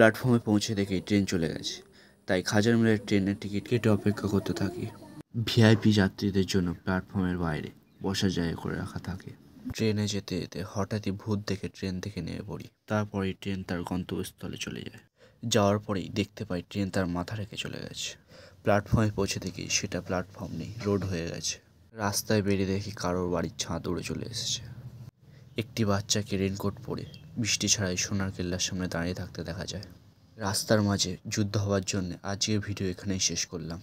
প্ল্যাটফর্মে পৌঁছে দেখি ট্রেন চলে গেছে তাই খাজার মিলের ট্রেনের টিকিট কেটে অপেক্ষা করতে থাকি ভিআইপি যাত্রীদের জন্য প্ল্যাটফর্মের বাইরে বসার জায়গা করে রাখা থাকে ট্রেনে যেতে যেতে হঠাৎই ভূত দেখে ট্রেন থেকে নেমে পড়ি তারপরেই ট্রেন তার গন্তব্যস্থলে চলে যায় যাওয়ার পরেই দেখতে পাই ট্রেন তার মাথা রেখে চলে গেছে প্ল্যাটফর্মে পৌঁছে দেখি সেটা প্ল্যাটফর্ম নেই রোড হয়ে গেছে রাস্তায় বেরিয়ে দেখি কারোর বাড়ির ছাদ উড়ে চলে এসেছে একটি বাচ্চাকে রেনকোট পরে বৃষ্টি ছাড়াই সোনার কেল্লার সামনে দাঁড়িয়ে থাকতে দেখা যায় রাস্তার মাঝে যুদ্ধ হওয়ার জন্য আজকের ভিডিও এখানেই শেষ করলাম